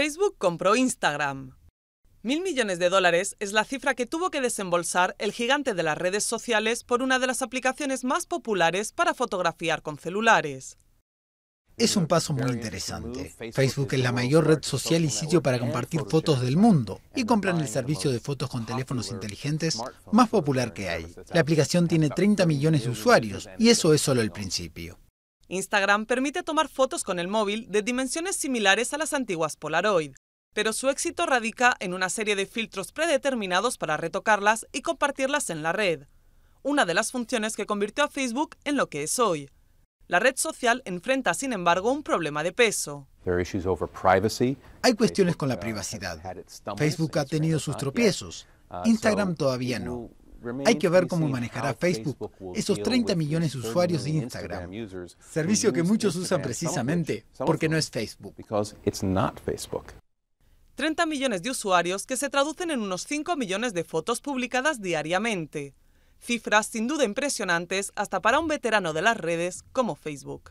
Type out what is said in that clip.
Facebook compró Instagram. Mil millones de dólares es la cifra que tuvo que desembolsar el gigante de las redes sociales por una de las aplicaciones más populares para fotografiar con celulares. Es un paso muy interesante. Facebook es la mayor red social y sitio para compartir fotos del mundo y compran el servicio de fotos con teléfonos inteligentes más popular que hay. La aplicación tiene 30 millones de usuarios y eso es solo el principio. Instagram permite tomar fotos con el móvil de dimensiones similares a las antiguas Polaroid, pero su éxito radica en una serie de filtros predeterminados para retocarlas y compartirlas en la red, una de las funciones que convirtió a Facebook en lo que es hoy. La red social enfrenta, sin embargo, un problema de peso. Hay cuestiones con la uh, privacidad. Facebook ha tenido sus tropiezos. Uh, Instagram todavía no. Hay que ver cómo manejará Facebook esos 30 millones de usuarios de Instagram, servicio que muchos usan precisamente porque no es Facebook. 30 millones de usuarios que se traducen en unos 5 millones de fotos publicadas diariamente. Cifras sin duda impresionantes hasta para un veterano de las redes como Facebook.